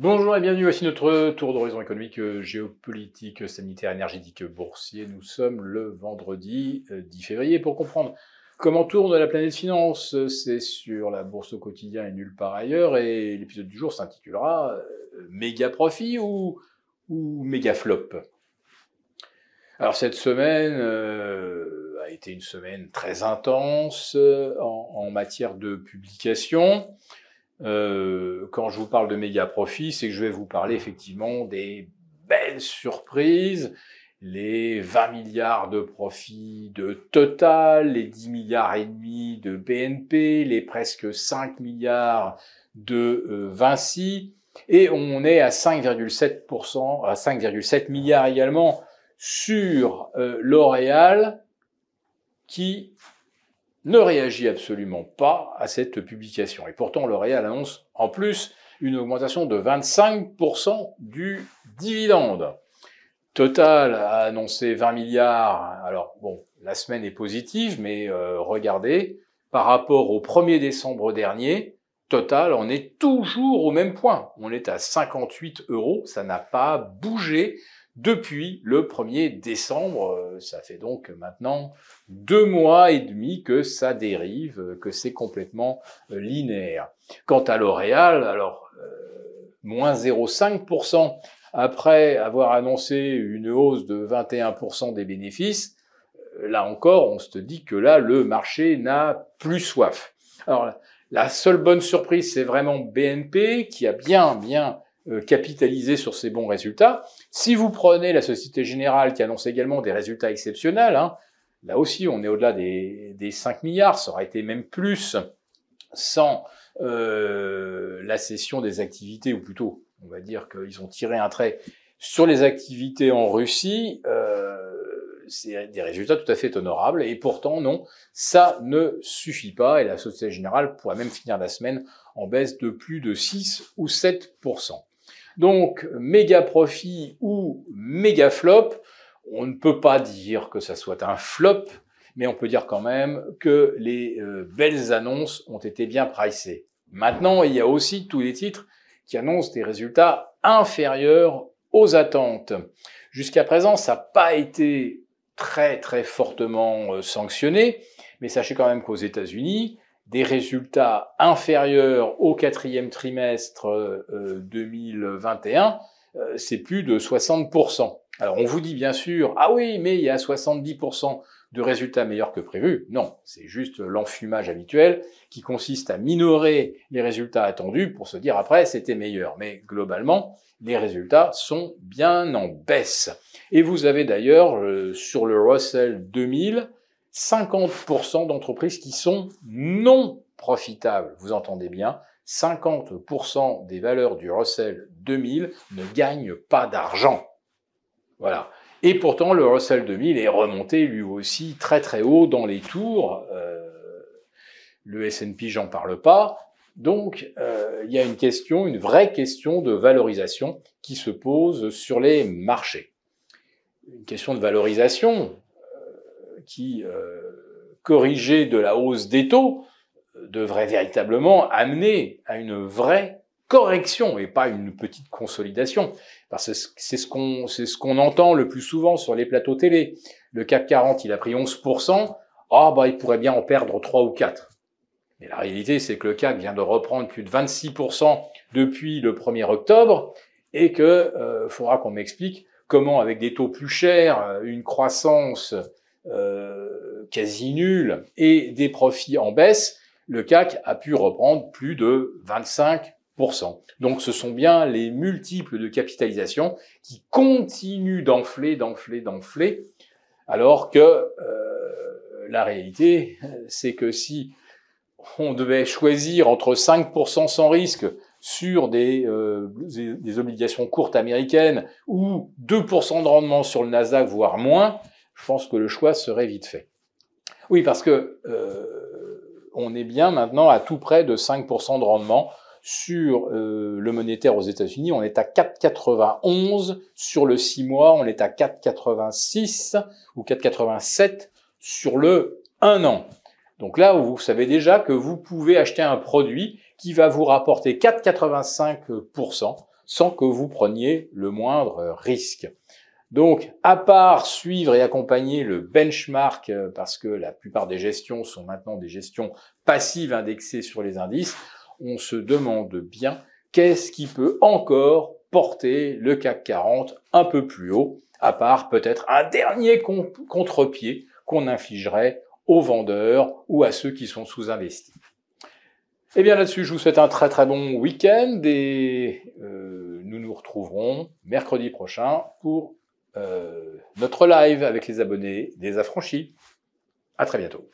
Bonjour et bienvenue, voici notre tour d'horizon économique, euh, géopolitique, sanitaire, énergétique, boursier. Nous sommes le vendredi 10 euh, février pour comprendre comment tourne la planète finance. Euh, c'est sur la bourse au quotidien et nulle part ailleurs et l'épisode du jour s'intitulera Méga profit ou, ou méga flop. Alors cette semaine a été une semaine très intense en, en matière de publication. Euh, quand je vous parle de méga profits, c'est que je vais vous parler effectivement des belles surprises, les 20 milliards de profits de Total, les 10 milliards et demi de BNP, les presque 5 milliards de euh, Vinci, et on est à 5,7%, à 5,7 milliards également sur euh, L'Oréal, qui ne réagit absolument pas à cette publication. Et pourtant, le L'Oréal annonce en plus une augmentation de 25% du dividende. Total a annoncé 20 milliards. Alors bon, la semaine est positive, mais euh, regardez, par rapport au 1er décembre dernier, Total, on est toujours au même point. On est à 58 euros, ça n'a pas bougé depuis le 1er décembre. Euh, ça fait donc maintenant deux mois et demi que ça dérive, euh, que c'est complètement euh, linéaire. Quant à L'Oréal, alors moins 0,5% après avoir annoncé une hausse de 21% des bénéfices, là encore, on se dit que là, le marché n'a plus soif. Alors, la seule bonne surprise, c'est vraiment BNP qui a bien, bien euh, capitaliser sur ces bons résultats. Si vous prenez la Société Générale qui annonce également des résultats exceptionnels, hein, là aussi on est au-delà des, des, 5 milliards, ça aurait été même plus sans euh, la cession des activités, ou plutôt on va dire qu'ils ont tiré un trait sur les activités en Russie. Euh, c'est des résultats tout à fait honorables. Et pourtant, non, ça ne suffit pas. Et la Société Générale pourrait même finir la semaine en baisse de plus de 6 ou 7 donc, méga profit ou méga flop, on ne peut pas dire que ça soit un flop, mais on peut dire quand même que les euh, belles annonces ont été bien pricées. Maintenant, il y a aussi tous les titres qui annoncent des résultats inférieurs aux attentes. Jusqu'à présent, ça n'a pas été très très fortement euh, sanctionné, mais sachez quand même qu'aux États-Unis, des résultats inférieurs au quatrième trimestre 2021, euh, euh, euh, c'est plus de 60%. Alors on vous dit bien sûr, ah oui, mais il y a 70% de résultats meilleurs que prévu. Non, c'est juste l'enfumage habituel qui consiste à minorer les résultats attendus pour se dire après c'était meilleur. Mais globalement, les résultats sont bien en baisse. Et vous avez d'ailleurs sur le Russell 2000 50% d'entreprises qui sont non profitables. Vous entendez bien, 50% des valeurs du Russell 2000 ne gagnent pas d'argent. Voilà. Et pourtant, le Russell 2000 est remonté lui aussi très très haut dans les tours. Euh, le S&P, j'en parle pas. Donc, euh, il y a une question, une vraie question de valorisation qui se pose sur les marchés. Une question de valorisation qui, euh, corriger de la hausse des taux, euh, devrait véritablement amener à une vraie correction et pas une petite consolidation. Parce que c'est ce qu'on c'est ce qu'on entend le plus souvent sur les plateaux télé. Le CAC 40, il a pris 11%. Ah bah il pourrait bien en perdre 3 ou 4. Mais la réalité, c'est que le CAC vient de reprendre plus de 26% depuis le 1er octobre et que euh, faudra qu'on m'explique comment avec des taux plus chers, une croissance euh, quasi nul et des profits en baisse, le CAC a pu reprendre plus de 25%. Donc ce sont bien les multiples de capitalisation qui continuent d'enfler, d'enfler, d'enfler, alors que euh, la réalité, c'est que si on devait choisir entre 5% sans risque sur euh, des, des, obligations courtes américaines ou 2% de rendement sur le Nasdaq, voire moins, je pense que le choix serait vite fait. Oui, parce que euh, on est bien maintenant à tout près de 5% de rendement sur euh, le monétaire aux États-Unis. On est à 4,91 sur le 6 mois, on est à 4,86 ou 4,87 sur le 1 an. Donc là, vous savez déjà que vous pouvez acheter un produit qui va vous rapporter 4,85% sans que vous preniez le moindre risque. Donc, à part suivre et accompagner le benchmark, euh, parce que la plupart des gestions sont maintenant des gestions passives indexées sur les indices, on se demande bien qu'est-ce qui peut encore porter le CAC 40 un peu plus haut, à part peut-être un dernier contre-pied qu'on infligerait aux vendeurs ou à ceux qui sont sous-investis. Eh bien là-dessus, je vous souhaite un très très bon week-end et euh, nous nous retrouverons mercredi prochain pour euh, notre live avec les abonnés des affranchis. À très bientôt.